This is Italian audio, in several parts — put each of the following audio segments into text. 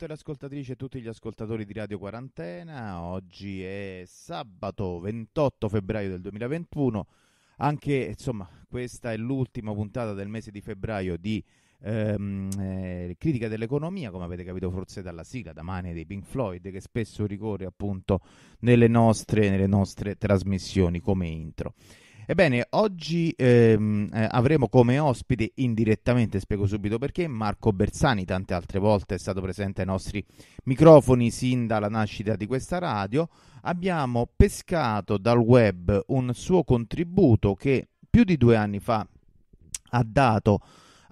tutte le ascoltatrici e tutti gli ascoltatori di Radio Quarantena. Oggi è sabato 28 febbraio del 2021. Anche, insomma, questa è l'ultima puntata del mese di febbraio di ehm, eh, Critica dell'economia, come avete capito forse dalla sigla, da mani dei Pink Floyd, che spesso ricorre appunto nelle nostre, nelle nostre trasmissioni come intro. Ebbene, oggi ehm, eh, avremo come ospite indirettamente, spiego subito perché, Marco Bersani, tante altre volte è stato presente ai nostri microfoni sin dalla nascita di questa radio. Abbiamo pescato dal web un suo contributo che più di due anni fa ha dato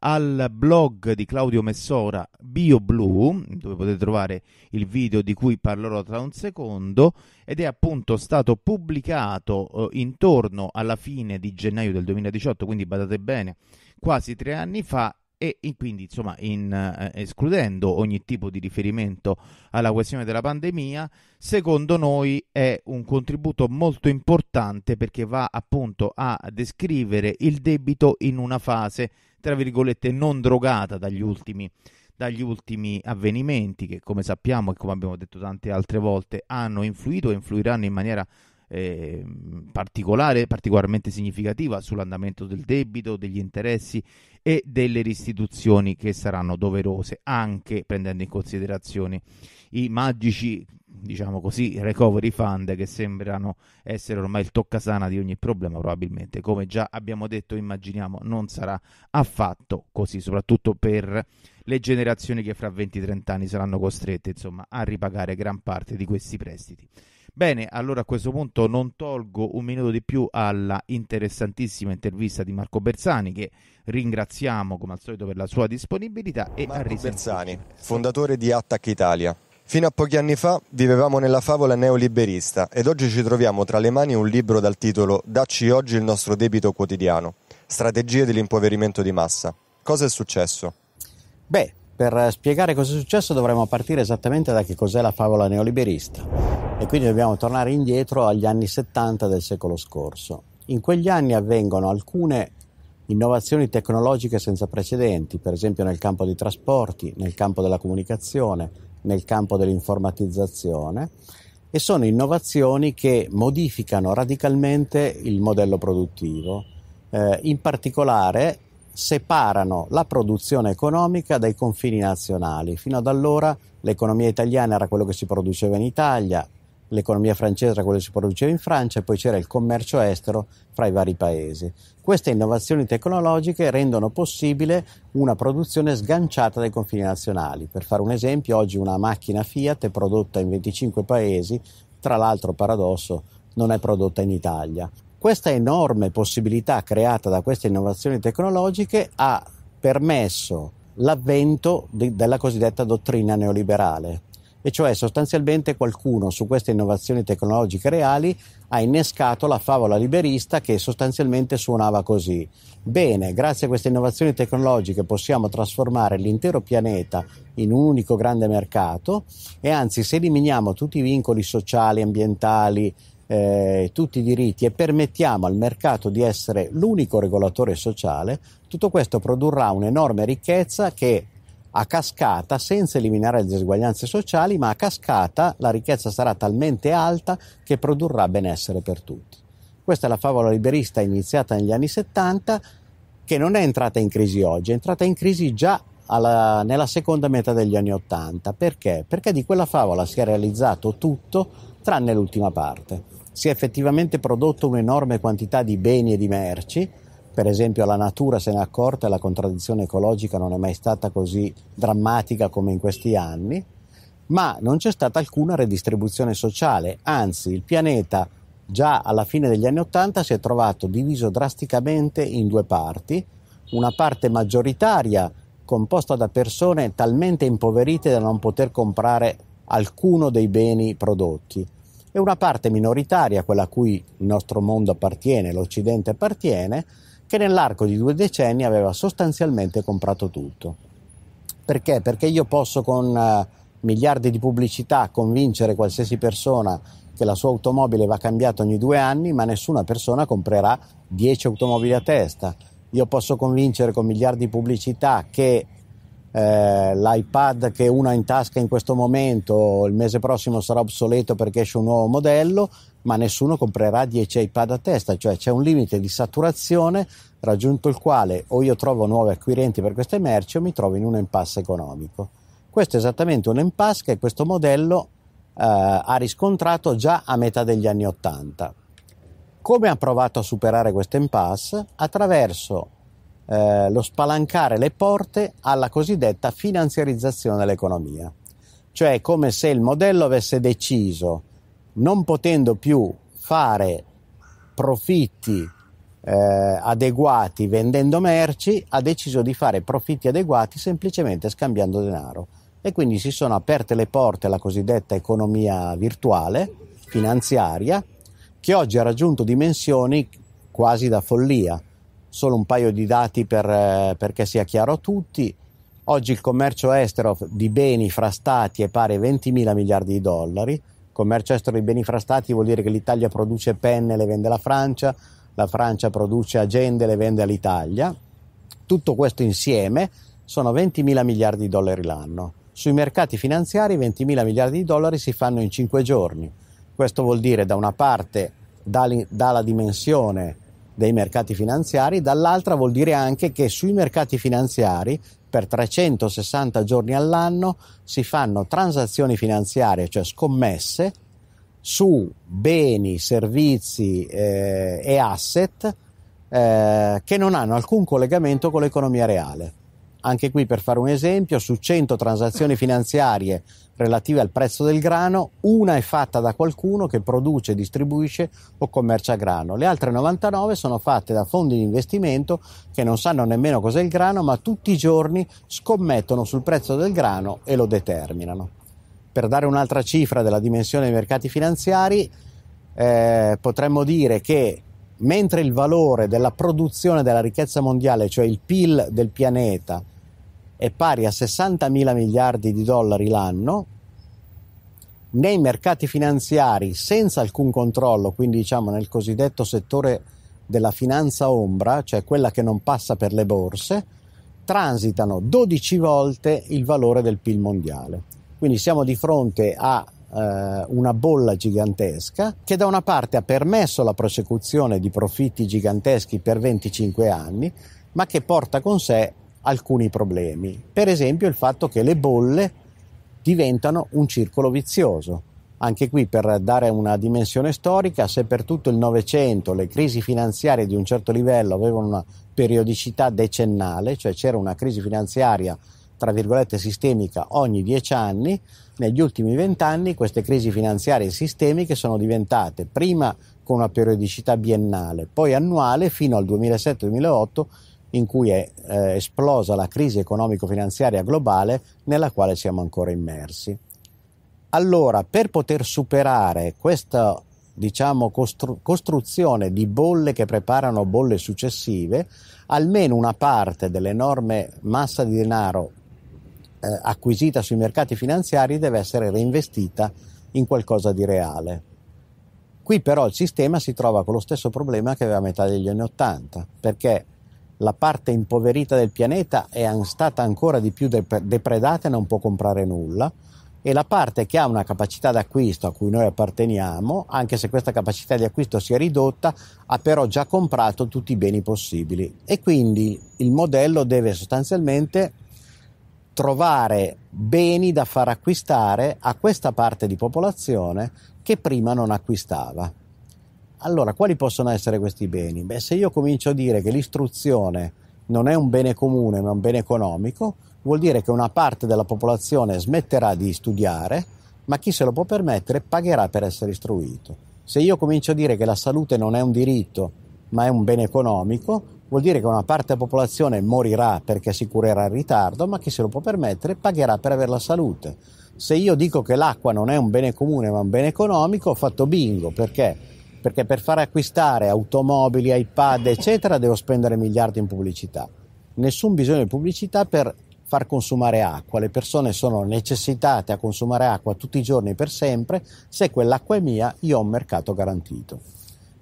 al blog di Claudio Messora BioBlu, dove potete trovare il video di cui parlerò tra un secondo, ed è appunto stato pubblicato eh, intorno alla fine di gennaio del 2018, quindi badate bene, quasi tre anni fa, e quindi insomma in, eh, escludendo ogni tipo di riferimento alla questione della pandemia, secondo noi è un contributo molto importante perché va appunto a descrivere il debito in una fase tra virgolette, non drogata dagli ultimi, dagli ultimi avvenimenti che, come sappiamo e come abbiamo detto tante altre volte, hanno influito e influiranno in maniera eh, particolare, particolarmente significativa sull'andamento del debito, degli interessi e delle restituzioni che saranno doverose, anche prendendo in considerazione i magici diciamo così, recovery fund che sembrano essere ormai il toccasana di ogni problema, probabilmente come già abbiamo detto, immaginiamo non sarà affatto così, soprattutto per le generazioni che fra 20-30 anni saranno costrette insomma, a ripagare gran parte di questi prestiti. Bene, allora a questo punto non tolgo un minuto di più alla interessantissima intervista di Marco Bersani che ringraziamo come al solito per la sua disponibilità e Marco a risentirci. Bersani, fondatore di Attac Italia. Fino a pochi anni fa vivevamo nella favola neoliberista ed oggi ci troviamo tra le mani un libro dal titolo Dacci oggi il nostro debito quotidiano, strategie dell'impoverimento di massa. Cosa è successo? Beh, per spiegare cosa è successo dovremmo partire esattamente da che cos'è la favola neoliberista e quindi dobbiamo tornare indietro agli anni 70 del secolo scorso. In quegli anni avvengono alcune innovazioni tecnologiche senza precedenti, per esempio nel campo dei trasporti, nel campo della comunicazione, nel campo dell'informatizzazione e sono innovazioni che modificano radicalmente il modello produttivo. Eh, in particolare separano la produzione economica dai confini nazionali. Fino ad allora l'economia italiana era quello che si produceva in Italia, l'economia francese era quello che si produceva in Francia e poi c'era il commercio estero fra i vari paesi. Queste innovazioni tecnologiche rendono possibile una produzione sganciata dai confini nazionali. Per fare un esempio, oggi una macchina Fiat è prodotta in 25 paesi, tra l'altro paradosso non è prodotta in Italia. Questa enorme possibilità creata da queste innovazioni tecnologiche ha permesso l'avvento di, della cosiddetta dottrina neoliberale, e cioè sostanzialmente qualcuno su queste innovazioni tecnologiche reali ha innescato la favola liberista che sostanzialmente suonava così. Bene, grazie a queste innovazioni tecnologiche possiamo trasformare l'intero pianeta in un unico grande mercato e anzi se eliminiamo tutti i vincoli sociali, ambientali, eh, tutti i diritti e permettiamo al mercato di essere l'unico regolatore sociale, tutto questo produrrà un'enorme ricchezza che a cascata, senza eliminare le diseguaglianze sociali, ma a cascata la ricchezza sarà talmente alta che produrrà benessere per tutti. Questa è la favola liberista iniziata negli anni 70 che non è entrata in crisi oggi, è entrata in crisi già alla, nella seconda metà degli anni 80. Perché? Perché di quella favola si è realizzato tutto tranne l'ultima parte. Si è effettivamente prodotto un'enorme quantità di beni e di merci, per esempio la natura se n'è accorta e la contraddizione ecologica non è mai stata così drammatica come in questi anni, ma non c'è stata alcuna redistribuzione sociale, anzi il pianeta già alla fine degli anni Ottanta si è trovato diviso drasticamente in due parti, una parte maggioritaria composta da persone talmente impoverite da non poter comprare alcuno dei beni prodotti e una parte minoritaria, quella a cui il nostro mondo appartiene, l'Occidente appartiene, che nell'arco di due decenni aveva sostanzialmente comprato tutto. Perché? Perché io posso con uh, miliardi di pubblicità convincere qualsiasi persona che la sua automobile va cambiata ogni due anni, ma nessuna persona comprerà 10 automobili a testa. Io posso convincere con miliardi di pubblicità che eh, l'iPad che uno ha in tasca in questo momento il mese prossimo sarà obsoleto perché esce un nuovo modello, ma nessuno comprerà 10 iPad a testa, cioè c'è un limite di saturazione raggiunto il quale o io trovo nuovi acquirenti per queste merci o mi trovo in un impasse economico. Questo è esattamente un impasse che questo modello eh, ha riscontrato già a metà degli anni Ottanta. Come ha provato a superare questo impasse? Attraverso eh, lo spalancare le porte alla cosiddetta finanziarizzazione dell'economia. Cioè come se il modello avesse deciso, non potendo più fare profitti eh, adeguati vendendo merci, ha deciso di fare profitti adeguati semplicemente scambiando denaro. E quindi si sono aperte le porte alla cosiddetta economia virtuale, finanziaria, che oggi ha raggiunto dimensioni quasi da follia. Solo un paio di dati per, eh, perché sia chiaro a tutti. Oggi il commercio estero di beni fra stati è pari a 20 mila miliardi di dollari. Commercio estero di beni fra stati vuol dire che l'Italia produce penne e le vende alla Francia, la Francia produce agende e le vende all'Italia. Tutto questo insieme sono 20 mila miliardi di dollari l'anno. Sui mercati finanziari 20 mila miliardi di dollari si fanno in 5 giorni. Questo vuol dire da una parte dà la dimensione dei mercati finanziari, dall'altra vuol dire anche che sui mercati finanziari per 360 giorni all'anno si fanno transazioni finanziarie, cioè scommesse, su beni, servizi eh, e asset eh, che non hanno alcun collegamento con l'economia reale. Anche qui per fare un esempio, su 100 transazioni finanziarie relative al prezzo del grano, una è fatta da qualcuno che produce, distribuisce o commercia grano. Le altre 99 sono fatte da fondi di investimento che non sanno nemmeno cos'è il grano, ma tutti i giorni scommettono sul prezzo del grano e lo determinano. Per dare un'altra cifra della dimensione dei mercati finanziari, eh, potremmo dire che mentre il valore della produzione della ricchezza mondiale, cioè il PIL del pianeta, è pari a 60 mila miliardi di dollari l'anno, nei mercati finanziari senza alcun controllo, quindi diciamo nel cosiddetto settore della finanza ombra, cioè quella che non passa per le borse, transitano 12 volte il valore del PIL mondiale. Quindi siamo di fronte a eh, una bolla gigantesca che da una parte ha permesso la prosecuzione di profitti giganteschi per 25 anni, ma che porta con sé alcuni problemi. Per esempio il fatto che le bolle diventano un circolo vizioso. Anche qui per dare una dimensione storica, se per tutto il Novecento le crisi finanziarie di un certo livello avevano una periodicità decennale, cioè c'era una crisi finanziaria tra virgolette sistemica ogni dieci anni, negli ultimi vent'anni queste crisi finanziarie sistemiche sono diventate prima con una periodicità biennale, poi annuale fino al 2007-2008 in cui è eh, esplosa la crisi economico-finanziaria globale nella quale siamo ancora immersi. Allora, per poter superare questa diciamo, costru- costruzione di bolle che preparano bolle successive, almeno una parte dell'enorme massa di denaro eh, acquisita sui mercati finanziari deve essere reinvestita in qualcosa di reale. Qui però il sistema si trova con lo stesso problema che aveva a metà degli anni Ottanta, perché la parte impoverita del pianeta è stata ancora di più depredata e non può comprare nulla e la parte che ha una capacità d'acquisto a cui noi apparteniamo, anche se questa capacità di acquisto si è ridotta, ha però già comprato tutti i beni possibili e quindi il modello deve sostanzialmente trovare beni da far acquistare a questa parte di popolazione che prima non acquistava. Allora, quali possono essere questi beni? Beh, se io comincio a dire che l'istruzione non è un bene comune, ma un bene economico, vuol dire che una parte della popolazione smetterà di studiare, ma chi se lo può permettere pagherà per essere istruito. Se io comincio a dire che la salute non è un diritto, ma è un bene economico, vuol dire che una parte della popolazione morirà perché si curerà in ritardo, ma chi se lo può permettere pagherà per avere la salute. Se io dico che l'acqua non è un bene comune, ma un bene economico, ho fatto bingo perché perché per fare acquistare automobili, iPad, eccetera, devo spendere miliardi in pubblicità. Nessun bisogno di pubblicità per far consumare acqua. Le persone sono necessitate a consumare acqua tutti i giorni per sempre. Se quell'acqua è mia, io ho un mercato garantito.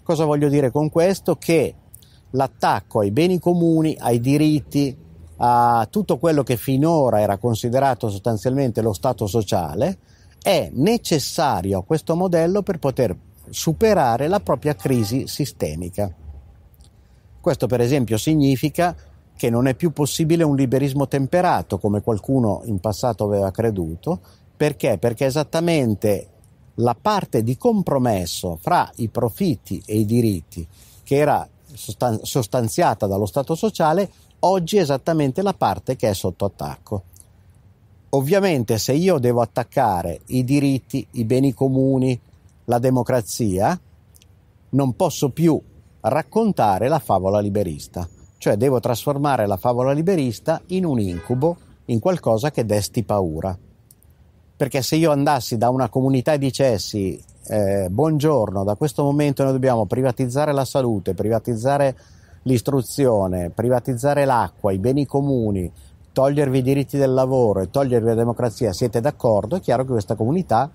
Cosa voglio dire con questo? Che l'attacco ai beni comuni, ai diritti, a tutto quello che finora era considerato sostanzialmente lo Stato sociale, è necessario a questo modello per poter superare la propria crisi sistemica. Questo per esempio significa che non è più possibile un liberismo temperato come qualcuno in passato aveva creduto, perché? Perché esattamente la parte di compromesso fra i profitti e i diritti che era sostanziata dallo Stato sociale, oggi è esattamente la parte che è sotto attacco. Ovviamente se io devo attaccare i diritti, i beni comuni, la democrazia, non posso più raccontare la favola liberista, cioè devo trasformare la favola liberista in un incubo, in qualcosa che desti paura. Perché se io andassi da una comunità e dicessi eh, buongiorno, da questo momento noi dobbiamo privatizzare la salute, privatizzare l'istruzione, privatizzare l'acqua, i beni comuni, togliervi i diritti del lavoro e togliervi la democrazia, siete d'accordo? È chiaro che questa comunità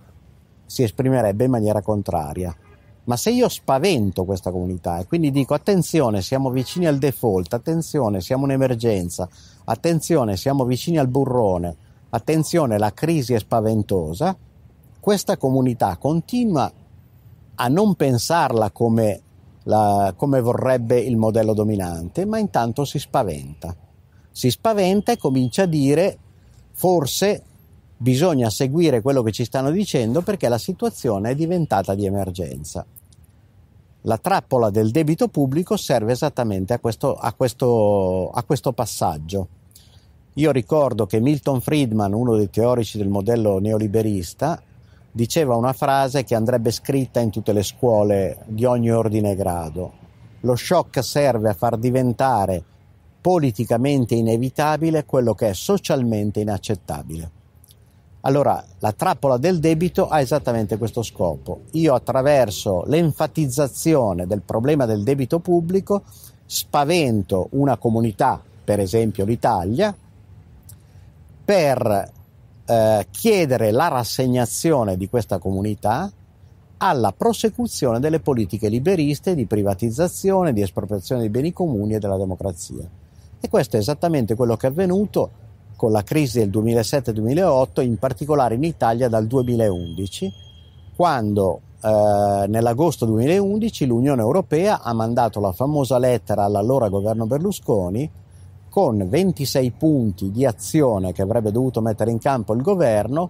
si esprimerebbe in maniera contraria. Ma se io spavento questa comunità e quindi dico attenzione, siamo vicini al default, attenzione, siamo un'emergenza, attenzione, siamo vicini al burrone, attenzione, la crisi è spaventosa, questa comunità continua a non pensarla come, la, come vorrebbe il modello dominante, ma intanto si spaventa. Si spaventa e comincia a dire forse Bisogna seguire quello che ci stanno dicendo perché la situazione è diventata di emergenza. La trappola del debito pubblico serve esattamente a questo, a questo, a questo passaggio. Io ricordo che Milton Friedman, uno dei teorici del modello neoliberista, diceva una frase che andrebbe scritta in tutte le scuole di ogni ordine e grado. Lo shock serve a far diventare politicamente inevitabile quello che è socialmente inaccettabile. Allora, la trappola del debito ha esattamente questo scopo. Io attraverso l'enfatizzazione del problema del debito pubblico spavento una comunità, per esempio l'Italia, per eh, chiedere la rassegnazione di questa comunità alla prosecuzione delle politiche liberiste di privatizzazione, di espropriazione dei beni comuni e della democrazia. E questo è esattamente quello che è avvenuto con la crisi del 2007-2008, in particolare in Italia dal 2011, quando eh, nell'agosto 2011 l'Unione Europea ha mandato la famosa lettera all'allora governo Berlusconi con 26 punti di azione che avrebbe dovuto mettere in campo il governo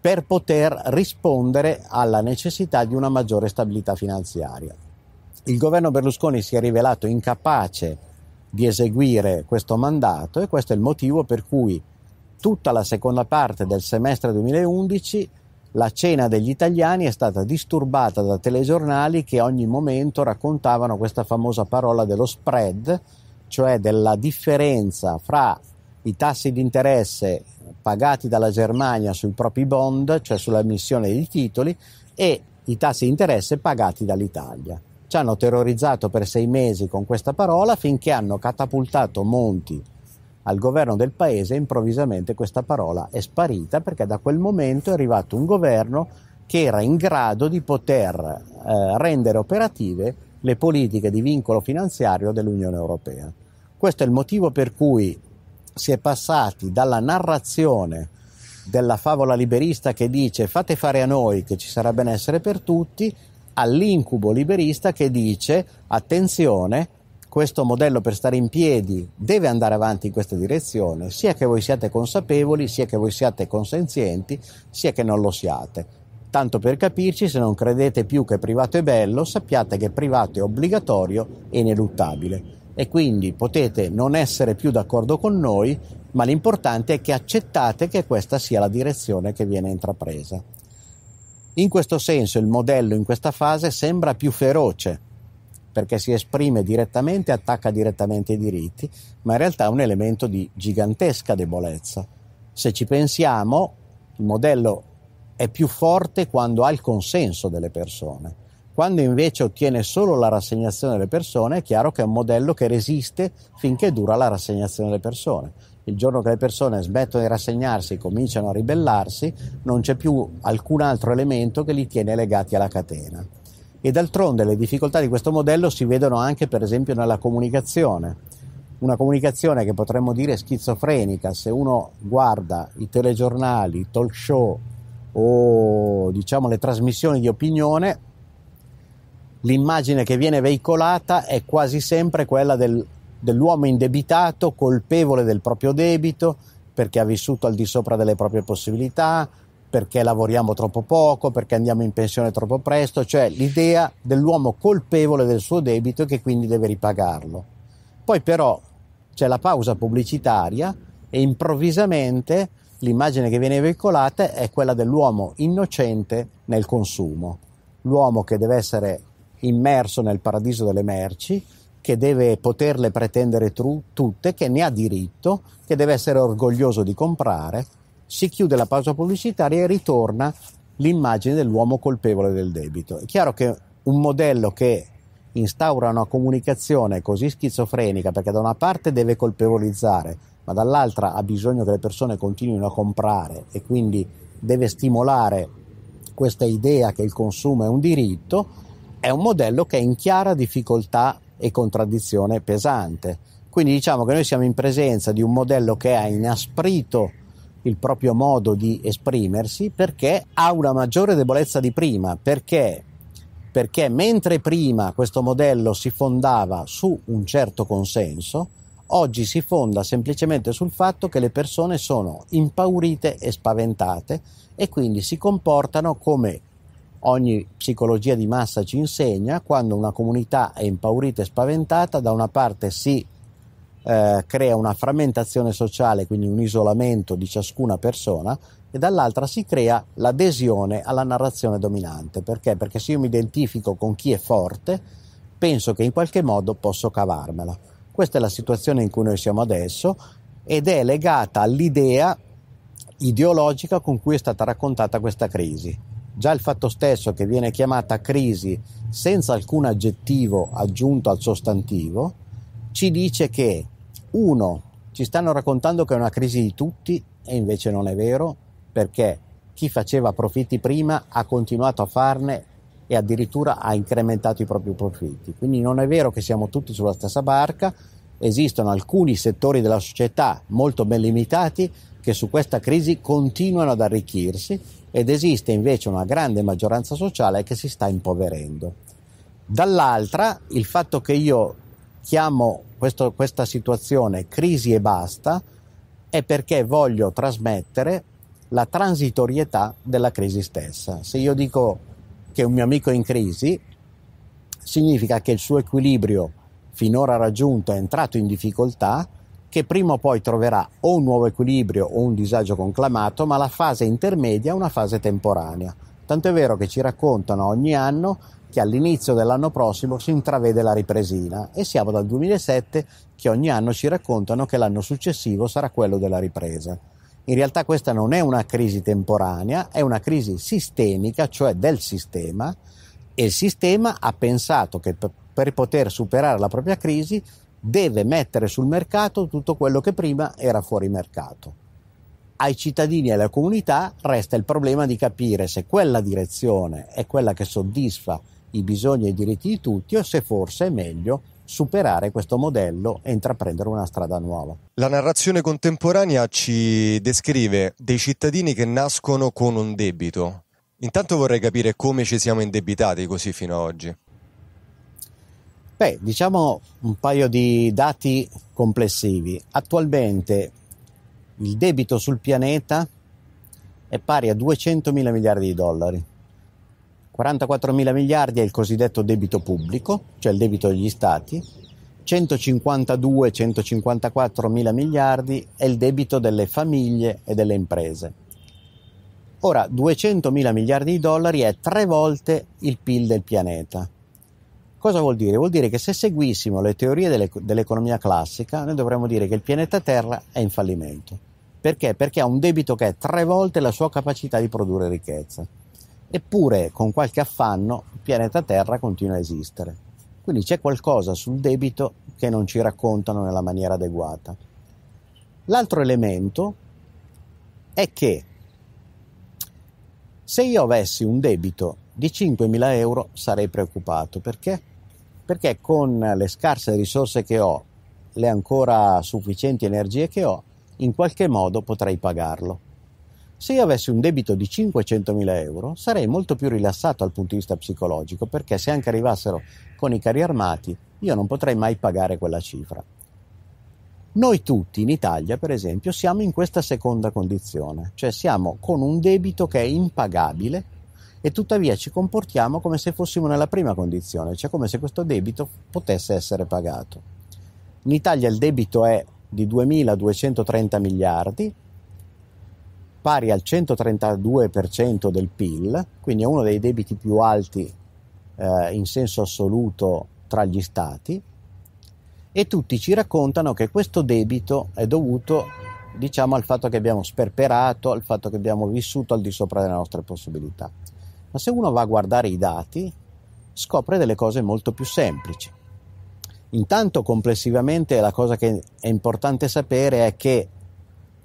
per poter rispondere alla necessità di una maggiore stabilità finanziaria. Il governo Berlusconi si è rivelato incapace di eseguire questo mandato e questo è il motivo per cui tutta la seconda parte del semestre 2011 la cena degli italiani è stata disturbata da telegiornali che ogni momento raccontavano questa famosa parola dello spread, cioè della differenza fra i tassi di interesse pagati dalla Germania sui propri bond, cioè sulla missione di titoli, e i tassi di interesse pagati dall'Italia. Ci hanno terrorizzato per sei mesi con questa parola finché hanno catapultato Monti al governo del paese e improvvisamente questa parola è sparita perché da quel momento è arrivato un governo che era in grado di poter eh, rendere operative le politiche di vincolo finanziario dell'Unione Europea. Questo è il motivo per cui si è passati dalla narrazione della favola liberista che dice fate fare a noi che ci sarà benessere per tutti all'incubo liberista che dice attenzione, questo modello per stare in piedi deve andare avanti in questa direzione, sia che voi siate consapevoli, sia che voi siate consenzienti, sia che non lo siate. Tanto per capirci, se non credete più che privato è bello, sappiate che privato è obbligatorio e ineluttabile. E quindi potete non essere più d'accordo con noi, ma l'importante è che accettate che questa sia la direzione che viene intrapresa. In questo senso il modello in questa fase sembra più feroce perché si esprime direttamente, attacca direttamente i diritti, ma in realtà è un elemento di gigantesca debolezza. Se ci pensiamo, il modello è più forte quando ha il consenso delle persone. Quando invece ottiene solo la rassegnazione delle persone, è chiaro che è un modello che resiste finché dura la rassegnazione delle persone il giorno che le persone smettono di rassegnarsi e cominciano a ribellarsi, non c'è più alcun altro elemento che li tiene legati alla catena. E d'altronde le difficoltà di questo modello si vedono anche per esempio nella comunicazione una comunicazione che potremmo dire schizofrenica, se uno guarda i telegiornali, i talk show o diciamo le trasmissioni di opinione, l'immagine che viene veicolata è quasi sempre quella del dell'uomo indebitato, colpevole del proprio debito, perché ha vissuto al di sopra delle proprie possibilità, perché lavoriamo troppo poco, perché andiamo in pensione troppo presto, cioè l'idea dell'uomo colpevole del suo debito e che quindi deve ripagarlo. Poi però c'è la pausa pubblicitaria e improvvisamente l'immagine che viene veicolata è quella dell'uomo innocente nel consumo, l'uomo che deve essere immerso nel paradiso delle merci, che deve poterle pretendere tru- tutte, che ne ha diritto, che deve essere orgoglioso di comprare. Si chiude la pausa pubblicitaria e ritorna l'immagine dell'uomo colpevole del debito. È chiaro che un modello che instaura una comunicazione così schizofrenica, perché da una parte deve colpevolizzare, ma dall'altra ha bisogno che le persone continuino a comprare e quindi deve stimolare questa idea che il consumo è un diritto, è un modello che è in chiara difficoltà e contraddizione pesante. Quindi diciamo che noi siamo in presenza di un modello che ha inasprito il proprio modo di esprimersi perché ha una maggiore debolezza di prima, perché perché mentre prima questo modello si fondava su un certo consenso, oggi si fonda semplicemente sul fatto che le persone sono impaurite e spaventate e quindi si comportano come ogni psicologia di massa ci insegna, quando una comunità è impaurita e spaventata, da una parte si eh, crea una frammentazione sociale, quindi un isolamento di ciascuna persona, e dall'altra si crea l'adesione alla narrazione dominante. Perché? Perché se io mi identifico con chi è forte, penso che in qualche modo posso cavarmela. Questa è la situazione in cui noi siamo adesso ed è legata all'idea ideologica con cui è stata raccontata questa crisi Già il fatto stesso che viene chiamata crisi senza alcun aggettivo aggiunto al sostantivo ci dice che uno ci stanno raccontando che è una crisi di tutti e invece non è vero perché chi faceva profitti prima ha continuato a farne e addirittura ha incrementato i propri profitti. Quindi non è vero che siamo tutti sulla stessa barca, esistono alcuni settori della società molto ben limitati che su questa crisi continuano ad arricchirsi ed esiste invece una grande maggioranza sociale che si sta impoverendo. Dall'altra, il fatto che io chiamo questo, questa situazione crisi e basta è perché voglio trasmettere la transitorietà della crisi stessa. Se io dico che un mio amico è in crisi, significa che il suo equilibrio finora raggiunto è entrato in difficoltà che prima o poi troverà o un nuovo equilibrio o un disagio conclamato, ma la fase intermedia è una fase temporanea. Tanto è vero che ci raccontano ogni anno che all'inizio dell'anno prossimo si intravede la ripresina e siamo dal 2007 che ogni anno ci raccontano che l'anno successivo sarà quello della ripresa. In realtà questa non è una crisi temporanea, è una crisi sistemica, cioè del sistema, e il sistema ha pensato che per poter superare la propria crisi deve mettere sul mercato tutto quello che prima era fuori mercato. Ai cittadini e alla comunità resta il problema di capire se quella direzione è quella che soddisfa i bisogni e i diritti di tutti o se forse è meglio superare questo modello e intraprendere una strada nuova. La narrazione contemporanea ci descrive dei cittadini che nascono con un debito. Intanto vorrei capire come ci siamo indebitati così fino ad oggi. Beh, diciamo un paio di dati complessivi. Attualmente il debito sul pianeta è pari a 200 mila miliardi di dollari. 44 mila miliardi è il cosiddetto debito pubblico, cioè il debito degli stati. 152-154 mila miliardi è il debito delle famiglie e delle imprese. Ora, 200 mila miliardi di dollari è tre volte il PIL del pianeta Cosa vuol dire? Vuol dire che se seguissimo le teorie delle, dell'economia classica, noi dovremmo dire che il pianeta Terra è in fallimento. Perché? Perché ha un debito che è tre volte la sua capacità di produrre ricchezza. Eppure, con qualche affanno, il pianeta Terra continua a esistere. Quindi c'è qualcosa sul debito che non ci raccontano nella maniera adeguata. L'altro elemento è che se io avessi un debito di 5.000 euro sarei preoccupato perché? perché con le scarse risorse che ho, le ancora sufficienti energie che ho, in qualche modo potrei pagarlo. Se io avessi un debito di 500.000 euro sarei molto più rilassato dal punto di vista psicologico perché se anche arrivassero con i carri armati io non potrei mai pagare quella cifra. Noi tutti in Italia, per esempio, siamo in questa seconda condizione, cioè siamo con un debito che è impagabile e tuttavia ci comportiamo come se fossimo nella prima condizione, cioè come se questo debito potesse essere pagato. In Italia il debito è di 2.230 miliardi, pari al 132% del PIL, quindi è uno dei debiti più alti eh, in senso assoluto tra gli stati, e tutti ci raccontano che questo debito è dovuto diciamo al fatto che abbiamo sperperato, al fatto che abbiamo vissuto al di sopra delle nostre possibilità ma se uno va a guardare i dati scopre delle cose molto più semplici. Intanto complessivamente la cosa che è importante sapere è che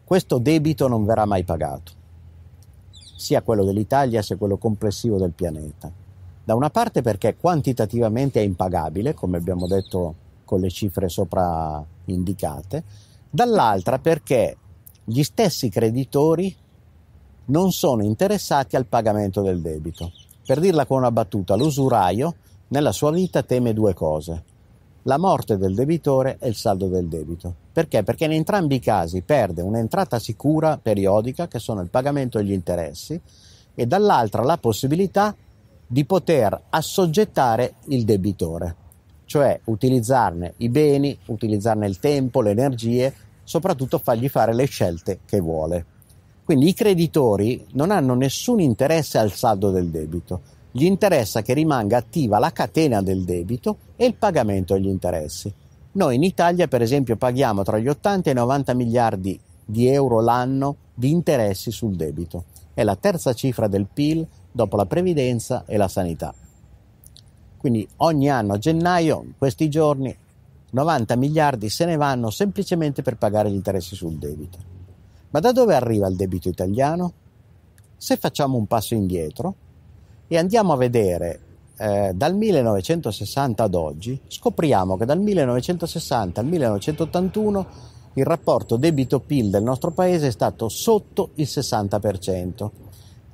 questo debito non verrà mai pagato, sia quello dell'Italia sia quello complessivo del pianeta. Da una parte perché quantitativamente è impagabile, come abbiamo detto con le cifre sopra indicate, dall'altra perché gli stessi creditori non sono interessati al pagamento del debito. Per dirla con una battuta, l'usuraio nella sua vita teme due cose. La morte del debitore e il saldo del debito. Perché? Perché in entrambi i casi perde un'entrata sicura periodica, che sono il pagamento degli interessi, e dall'altra la possibilità di poter assoggettare il debitore, cioè utilizzarne i beni, utilizzarne il tempo, le energie, soprattutto fargli fare le scelte che vuole. Quindi i creditori non hanno nessun interesse al saldo del debito, gli interessa che rimanga attiva la catena del debito e il pagamento degli interessi. Noi in Italia, per esempio, paghiamo tra gli 80 e i 90 miliardi di euro l'anno di interessi sul debito. È la terza cifra del PIL dopo la previdenza e la sanità. Quindi ogni anno a gennaio, questi giorni, 90 miliardi se ne vanno semplicemente per pagare gli interessi sul debito. Ma da dove arriva il debito italiano? Se facciamo un passo indietro e andiamo a vedere eh, dal 1960 ad oggi, scopriamo che dal 1960 al 1981 il rapporto debito-PIL del nostro paese è stato sotto il 60%,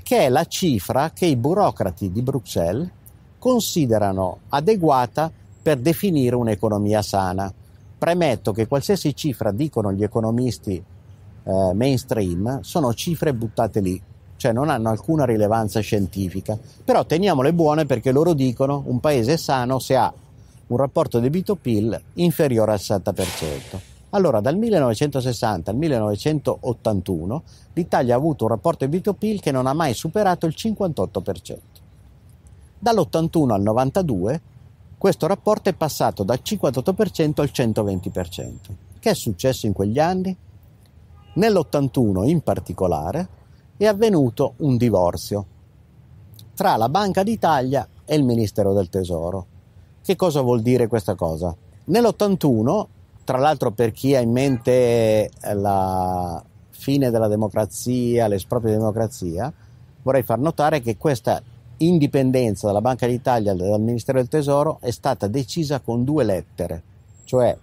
che è la cifra che i burocrati di Bruxelles considerano adeguata per definire un'economia sana. Premetto che qualsiasi cifra dicono gli economisti eh, mainstream sono cifre buttate lì, cioè non hanno alcuna rilevanza scientifica, però teniamole buone perché loro dicono un paese sano se ha un rapporto debito-PIL inferiore al 60%. Allora, dal 1960 al 1981 l'Italia ha avuto un rapporto debito-PIL che non ha mai superato il 58%. Dall'81 al 92 questo rapporto è passato dal 58% al 120%. Che è successo in quegli anni? Nell'81 in particolare è avvenuto un divorzio tra la Banca d'Italia e il Ministero del Tesoro. Che cosa vuol dire questa cosa? Nell'81, tra l'altro per chi ha in mente eh, la fine della democrazia, l'espropria democrazia, vorrei far notare che questa indipendenza dalla Banca d'Italia e dal Ministero del Tesoro è stata decisa con due lettere, cioè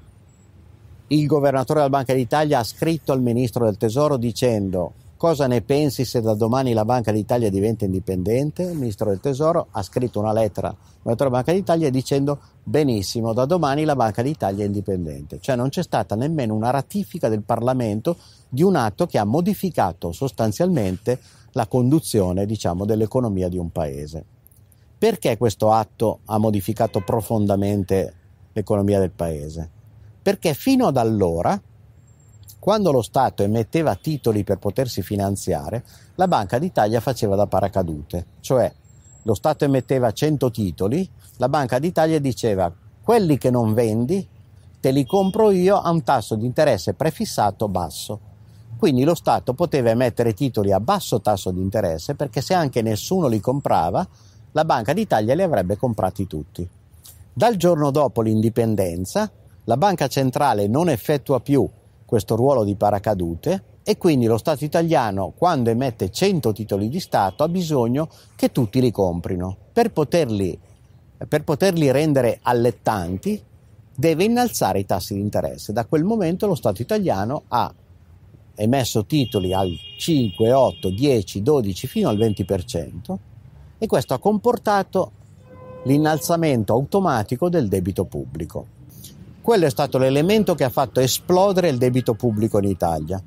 il governatore della Banca d'Italia ha scritto al ministro del Tesoro dicendo cosa ne pensi se da domani la Banca d'Italia diventa indipendente? Il ministro del Tesoro ha scritto una lettera al governatore della Banca d'Italia dicendo benissimo, da domani la Banca d'Italia è indipendente. Cioè non c'è stata nemmeno una ratifica del Parlamento di un atto che ha modificato sostanzialmente la conduzione diciamo, dell'economia di un paese. Perché questo atto ha modificato profondamente l'economia del paese? perché fino ad allora, quando lo Stato emetteva titoli per potersi finanziare, la Banca d'Italia faceva da paracadute, cioè lo Stato emetteva 100 titoli, la Banca d'Italia diceva quelli che non vendi te li compro io a un tasso di interesse prefissato basso. Quindi lo Stato poteva emettere titoli a basso tasso di interesse perché se anche nessuno li comprava, la Banca d'Italia li avrebbe comprati tutti. Dal giorno dopo l'indipendenza, la banca centrale non effettua più questo ruolo di paracadute e quindi lo Stato italiano quando emette 100 titoli di Stato ha bisogno che tutti li comprino. Per poterli, per poterli rendere allettanti deve innalzare i tassi di interesse. Da quel momento lo Stato italiano ha emesso titoli al 5, 8, 10, 12 fino al 20% e questo ha comportato l'innalzamento automatico del debito pubblico quello è stato l'elemento che ha fatto esplodere il debito pubblico in Italia,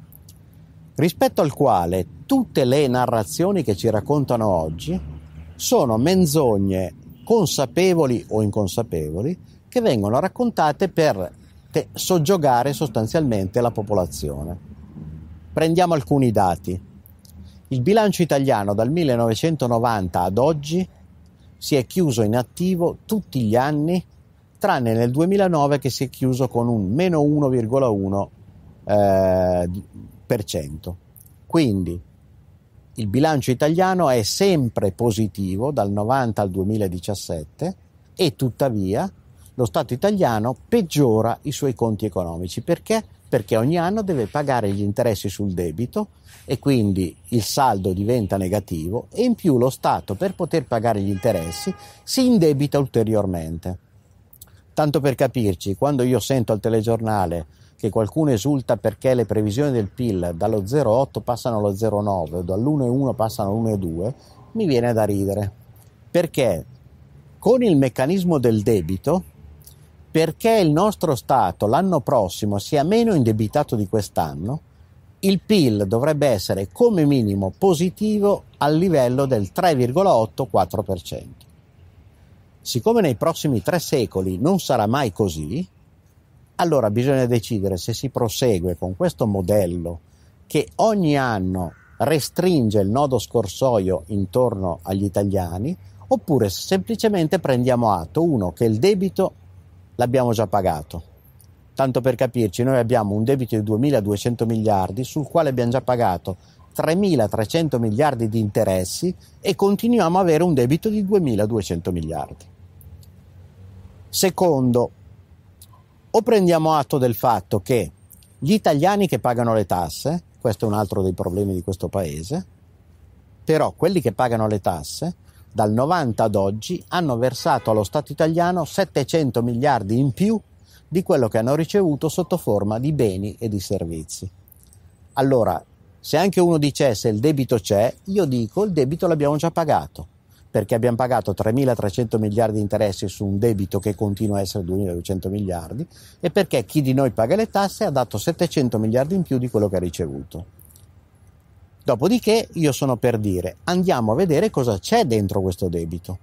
rispetto al quale tutte le narrazioni che ci raccontano oggi sono menzogne consapevoli o inconsapevoli che vengono raccontate per te- soggiogare sostanzialmente la popolazione. Prendiamo alcuni dati. Il bilancio italiano dal 1990 ad oggi si è chiuso in attivo tutti gli anni tranne nel 2009 che si è chiuso con un meno 1,1%. Eh, Quindi il bilancio italiano è sempre positivo dal 90 al 2017 e tuttavia lo Stato italiano peggiora i suoi conti economici. Perché? Perché ogni anno deve pagare gli interessi sul debito e quindi il saldo diventa negativo e in più lo Stato per poter pagare gli interessi si indebita ulteriormente. Tanto per capirci, quando io sento al telegiornale che qualcuno esulta perché le previsioni del PIL dallo 0,8 passano allo 0,9 o dall'1,1 passano all'1,2, mi viene da ridere. Perché con il meccanismo del debito, perché il nostro Stato l'anno prossimo sia meno indebitato di quest'anno, il PIL dovrebbe essere come minimo positivo al livello del 3,8-4% siccome nei prossimi tre secoli non sarà mai così, allora bisogna decidere se si prosegue con questo modello che ogni anno restringe il nodo scorsoio intorno agli italiani, oppure semplicemente prendiamo atto, uno, che il debito l'abbiamo già pagato. Tanto per capirci, noi abbiamo un debito di 2.200 miliardi sul quale abbiamo già pagato 3.300 miliardi di interessi e continuiamo ad avere un debito di 2.200 miliardi. Secondo, o prendiamo atto del fatto che gli italiani che pagano le tasse, questo è un altro dei problemi di questo paese, però quelli che pagano le tasse dal 90 ad oggi hanno versato allo Stato italiano 700 miliardi in più di quello che hanno ricevuto sotto forma di beni e di servizi. Allora, se anche uno dicesse il debito c'è, io dico il debito l'abbiamo già pagato perché abbiamo pagato 3.300 miliardi di interessi su un debito che continua a essere 2.200 miliardi e perché chi di noi paga le tasse ha dato 700 miliardi in più di quello che ha ricevuto. Dopodiché io sono per dire andiamo a vedere cosa c'è dentro questo debito,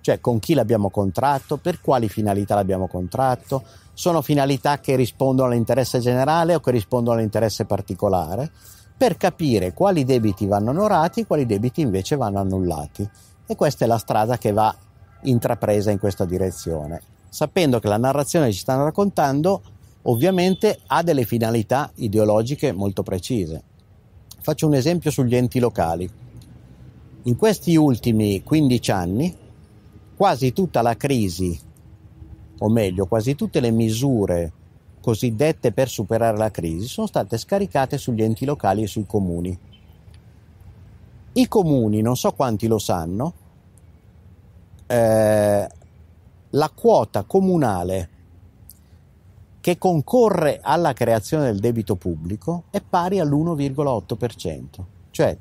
cioè con chi l'abbiamo contratto, per quali finalità l'abbiamo contratto, sono finalità che rispondono all'interesse generale o che rispondono all'interesse particolare, per capire quali debiti vanno onorati e quali debiti invece vanno annullati e questa è la strada che va intrapresa in questa direzione, sapendo che la narrazione che ci stanno raccontando ovviamente ha delle finalità ideologiche molto precise. Faccio un esempio sugli enti locali. In questi ultimi 15 anni quasi tutta la crisi, o meglio quasi tutte le misure cosiddette per superare la crisi, sono state scaricate sugli enti locali e sui comuni i comuni, non so quanti lo sanno, eh, la quota comunale che concorre alla creazione del debito pubblico è pari all'1,8%. Cioè,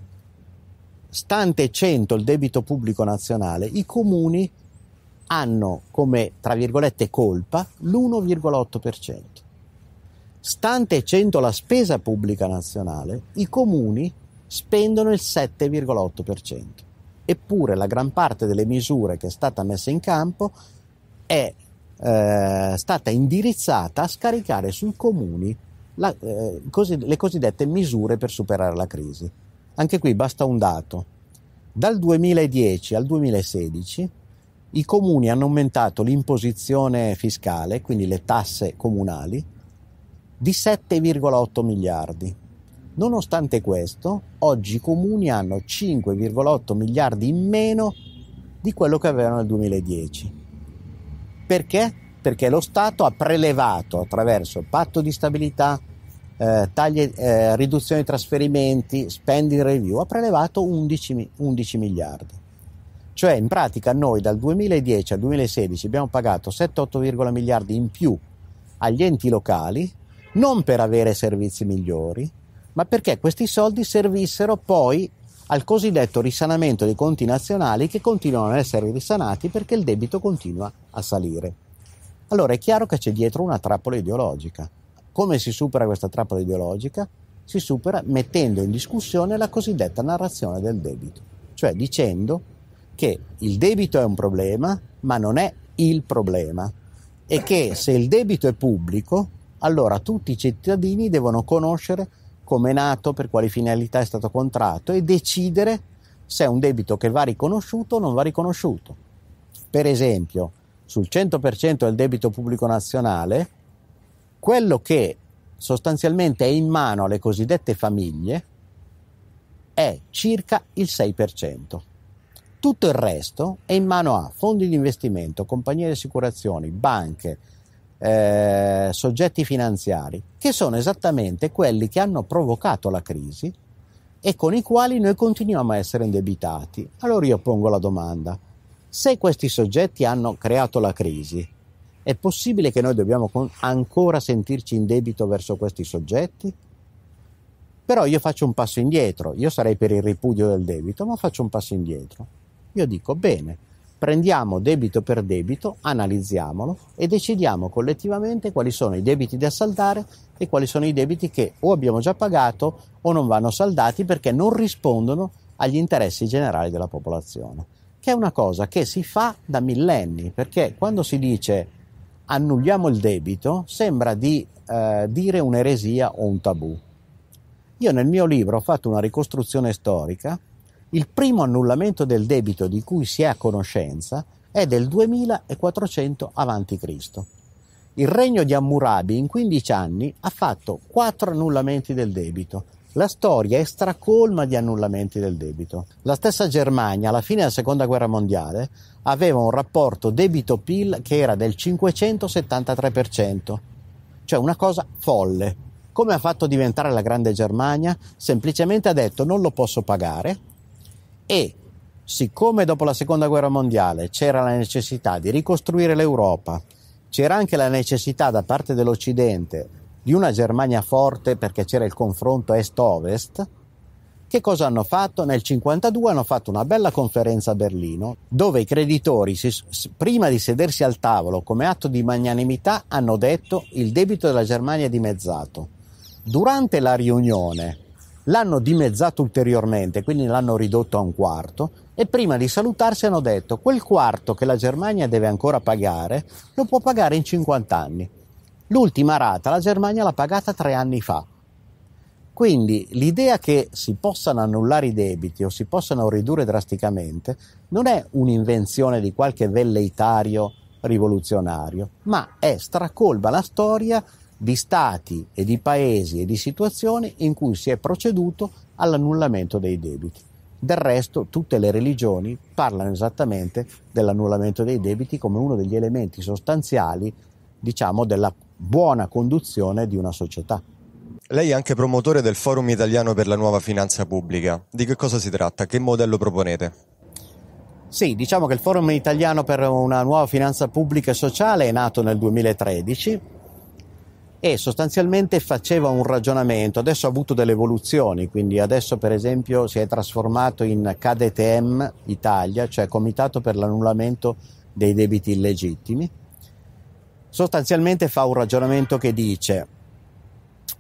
stante 100 il debito pubblico nazionale, i comuni hanno come, tra virgolette, colpa l'1,8%. Stante 100 la spesa pubblica nazionale, i comuni spendono il 7,8%. Eppure la gran parte delle misure che è stata messa in campo è eh, stata indirizzata a scaricare sui comuni la, eh, così, le cosiddette misure per superare la crisi. Anche qui basta un dato. Dal 2010 al 2016 i comuni hanno aumentato l'imposizione fiscale, quindi le tasse comunali, di 7,8 miliardi. Nonostante questo, oggi i comuni hanno 5,8 miliardi in meno di quello che avevano nel 2010. Perché? Perché lo Stato ha prelevato attraverso patto di stabilità, eh, tagli, eh, riduzione dei trasferimenti, spending review, ha prelevato 11, 11 miliardi. Cioè in pratica noi dal 2010 al 2016 abbiamo pagato 7-8 miliardi in più agli enti locali, non per avere servizi migliori, ma perché questi soldi servissero poi al cosiddetto risanamento dei conti nazionali che continuano ad essere risanati perché il debito continua a salire. Allora è chiaro che c'è dietro una trappola ideologica. Come si supera questa trappola ideologica? Si supera mettendo in discussione la cosiddetta narrazione del debito, cioè dicendo che il debito è un problema, ma non è il problema e che se il debito è pubblico, allora tutti i cittadini devono conoscere come è nato, per quali finalità è stato contratto e decidere se è un debito che va riconosciuto o non va riconosciuto. Per esempio, sul 100% del debito pubblico nazionale, quello che sostanzialmente è in mano alle cosiddette famiglie è circa il 6%. Tutto il resto è in mano a fondi di investimento, compagnie di assicurazioni, banche, eh, soggetti finanziari, che sono esattamente quelli che hanno provocato la crisi e con i quali noi continuiamo a essere indebitati. Allora io pongo la domanda, se questi soggetti hanno creato la crisi, è possibile che noi dobbiamo con- ancora sentirci in debito verso questi soggetti? Però io faccio un passo indietro, io sarei per il ripudio del debito, ma faccio un passo indietro. Io dico, bene, Prendiamo debito per debito, analizziamolo e decidiamo collettivamente quali sono i debiti da saldare e quali sono i debiti che o abbiamo già pagato o non vanno saldati perché non rispondono agli interessi generali della popolazione, che è una cosa che si fa da millenni, perché quando si dice annulliamo il debito sembra di eh, dire un'eresia o un tabù. Io nel mio libro ho fatto una ricostruzione storica il primo annullamento del debito di cui si è a conoscenza è del 2400 a.C. Il regno di Hammurabi in 15 anni ha fatto 4 annullamenti del debito. La storia è stracolma di annullamenti del debito. La stessa Germania, alla fine della Seconda Guerra Mondiale, aveva un rapporto debito-PIL che era del 573%, cioè una cosa folle. Come ha fatto diventare la Grande Germania? Semplicemente ha detto non lo posso pagare, e siccome dopo la seconda guerra mondiale c'era la necessità di ricostruire l'Europa, c'era anche la necessità da parte dell'Occidente di una Germania forte perché c'era il confronto est-ovest, che cosa hanno fatto? Nel 1952 hanno fatto una bella conferenza a Berlino dove i creditori, si, prima di sedersi al tavolo come atto di magnanimità, hanno detto il debito della Germania è dimezzato. Durante la riunione l'hanno dimezzato ulteriormente, quindi l'hanno ridotto a un quarto, e prima di salutarsi hanno detto quel quarto che la Germania deve ancora pagare lo può pagare in 50 anni. L'ultima rata la Germania l'ha pagata tre anni fa. Quindi l'idea che si possano annullare i debiti o si possano ridurre drasticamente non è un'invenzione di qualche velleitario rivoluzionario, ma è stracolba la storia di stati e di paesi e di situazioni in cui si è proceduto all'annullamento dei debiti. Del resto tutte le religioni parlano esattamente dell'annullamento dei debiti come uno degli elementi sostanziali, diciamo, della buona conduzione di una società. Lei è anche promotore del Forum Italiano per la Nuova Finanza Pubblica. Di che cosa si tratta? Che modello proponete? Sì, diciamo che il Forum Italiano per una Nuova Finanza Pubblica e Sociale è nato nel 2013 e sostanzialmente faceva un ragionamento, adesso ha avuto delle evoluzioni, quindi adesso per esempio si è trasformato in CADETEM Italia, cioè Comitato per l'annullamento dei debiti illegittimi. Sostanzialmente fa un ragionamento che dice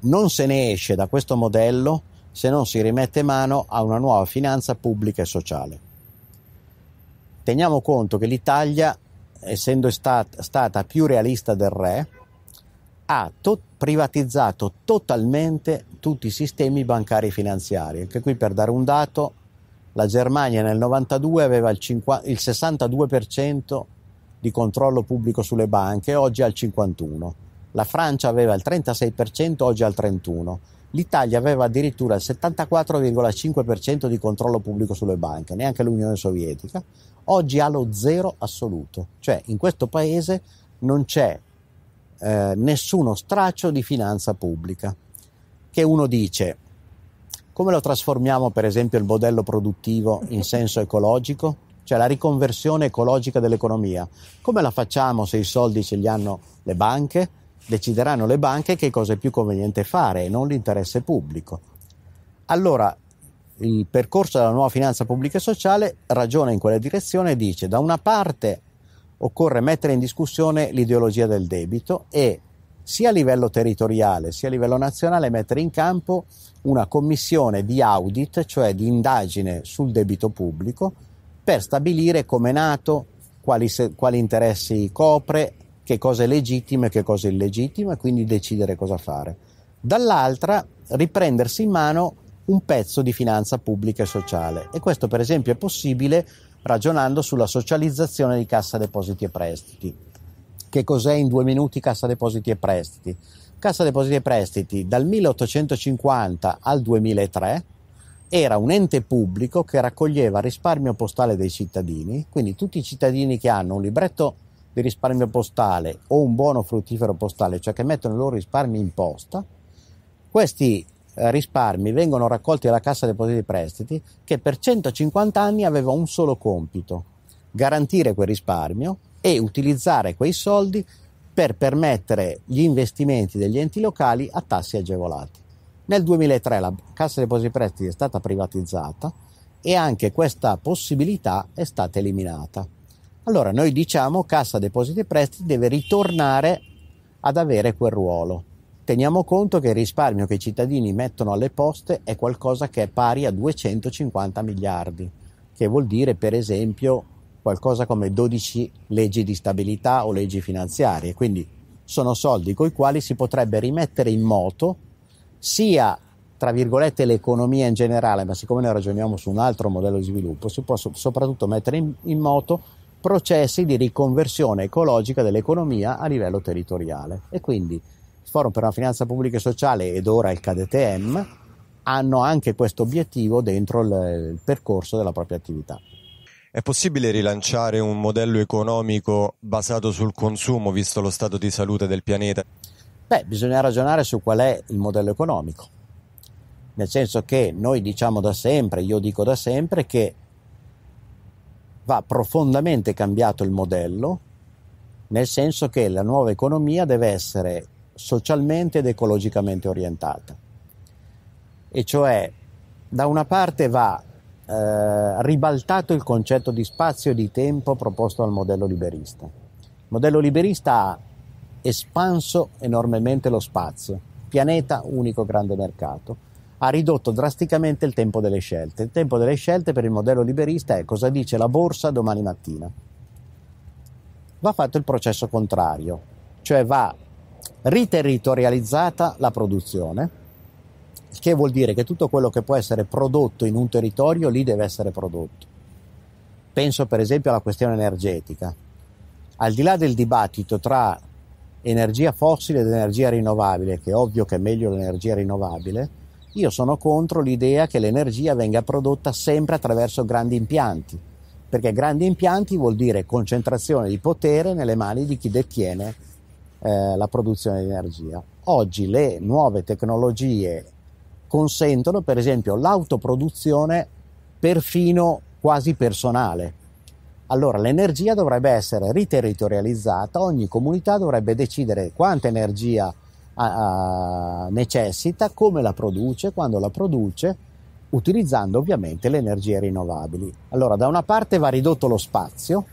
non se ne esce da questo modello se non si rimette mano a una nuova finanza pubblica e sociale. Teniamo conto che l'Italia, essendo stat- stata più realista del re, ha to- privatizzato totalmente tutti i sistemi bancari e finanziari. Anche qui per dare un dato, la Germania nel 92 aveva il, 50, il 62% di controllo pubblico sulle banche, oggi al 51%. La Francia aveva il 36%, oggi al 31%. L'Italia aveva addirittura il 74,5% di controllo pubblico sulle banche, neanche l'Unione Sovietica. Oggi ha lo zero assoluto, cioè in questo paese non c'è eh, nessuno straccio di finanza pubblica. Che uno dice, come lo trasformiamo per esempio il modello produttivo in senso ecologico? Cioè la riconversione ecologica dell'economia. Come la facciamo se i soldi ce li hanno le banche? Decideranno le banche che cosa è più conveniente fare e non l'interesse pubblico. Allora, il percorso della nuova finanza pubblica e sociale ragiona in quella direzione e dice da una parte occorre mettere in discussione l'ideologia del debito e sia a livello territoriale sia a livello nazionale mettere in campo una commissione di audit, cioè di indagine sul debito pubblico, per stabilire come è nato, quali, quali interessi copre, che cosa è legittimo e che cosa è illegittimo e quindi decidere cosa fare. Dall'altra riprendersi in mano un pezzo di finanza pubblica e sociale e questo per esempio è possibile ragionando sulla socializzazione di Cassa Depositi e Prestiti. Che cos'è in due minuti Cassa Depositi e Prestiti? Cassa Depositi e Prestiti dal 1850 al 2003 era un ente pubblico che raccoglieva risparmio postale dei cittadini, quindi tutti i cittadini che hanno un libretto di risparmio postale o un buono fruttifero postale, cioè che mettono i loro risparmi in posta, questi eh, risparmi vengono raccolti dalla Cassa Depositi e Prestiti che per 150 anni aveva un solo compito, garantire quel risparmio e utilizzare quei soldi per permettere gli investimenti degli enti locali a tassi agevolati. Nel 2003 la Cassa Depositi e Prestiti è stata privatizzata e anche questa possibilità è stata eliminata. Allora noi diciamo Cassa Depositi e Prestiti deve ritornare ad avere quel ruolo Teniamo conto che il risparmio che i cittadini mettono alle poste è qualcosa che è pari a 250 miliardi, che vuol dire per esempio qualcosa come 12 leggi di stabilità o leggi finanziarie, quindi sono soldi con i quali si potrebbe rimettere in moto sia tra virgolette l'economia in generale, ma siccome noi ragioniamo su un altro modello di sviluppo, si possono soprattutto mettere in, in moto processi di riconversione ecologica dell'economia a livello territoriale e quindi Forum per la finanza pubblica e sociale ed ora il KDTM hanno anche questo obiettivo dentro il, il percorso della propria attività. È possibile rilanciare un modello economico basato sul consumo, visto lo stato di salute del pianeta? Beh, bisogna ragionare su qual è il modello economico. Nel senso che noi diciamo da sempre, io dico da sempre, che va profondamente cambiato il modello, nel senso che la nuova economia deve essere socialmente ed ecologicamente orientata. E cioè, da una parte va eh, ribaltato il concetto di spazio e di tempo proposto dal modello liberista. Il modello liberista ha espanso enormemente lo spazio, pianeta unico grande mercato, ha ridotto drasticamente il tempo delle scelte. Il tempo delle scelte per il modello liberista è cosa dice la borsa domani mattina. Va fatto il processo contrario, cioè va riterritorializzata la produzione, che vuol dire che tutto quello che può essere prodotto in un territorio lì deve essere prodotto. Penso per esempio alla questione energetica. Al di là del dibattito tra energia fossile ed energia rinnovabile, che è ovvio che è meglio l'energia rinnovabile, io sono contro l'idea che l'energia venga prodotta sempre attraverso grandi impianti, perché grandi impianti vuol dire concentrazione di potere nelle mani di chi detiene eh, la produzione di energia. Oggi le nuove tecnologie consentono per esempio l'autoproduzione perfino quasi personale. Allora l'energia dovrebbe essere riterritorializzata, ogni comunità dovrebbe decidere quanta energia a, a, necessita, come la produce, quando la produce, utilizzando ovviamente le energie rinnovabili. Allora da una parte va ridotto lo spazio,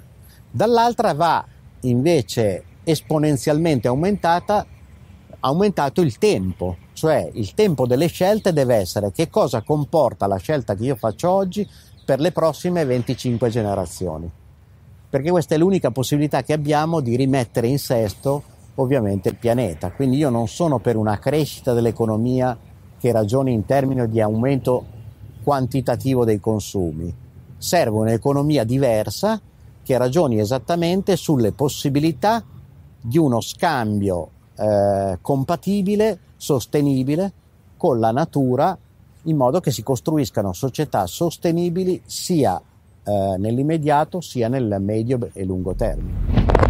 dall'altra va invece esponenzialmente aumentata, aumentato il tempo, cioè il tempo delle scelte deve essere che cosa comporta la scelta che io faccio oggi per le prossime 25 generazioni. Perché questa è l'unica possibilità che abbiamo di rimettere in sesto ovviamente il pianeta. Quindi io non sono per una crescita dell'economia che ragioni in termini di aumento quantitativo dei consumi. Serve un'economia diversa che ragioni esattamente sulle possibilità di uno scambio eh, compatibile, sostenibile con la natura, in modo che si costruiscano società sostenibili sia eh, nell'immediato sia nel medio e lungo termine.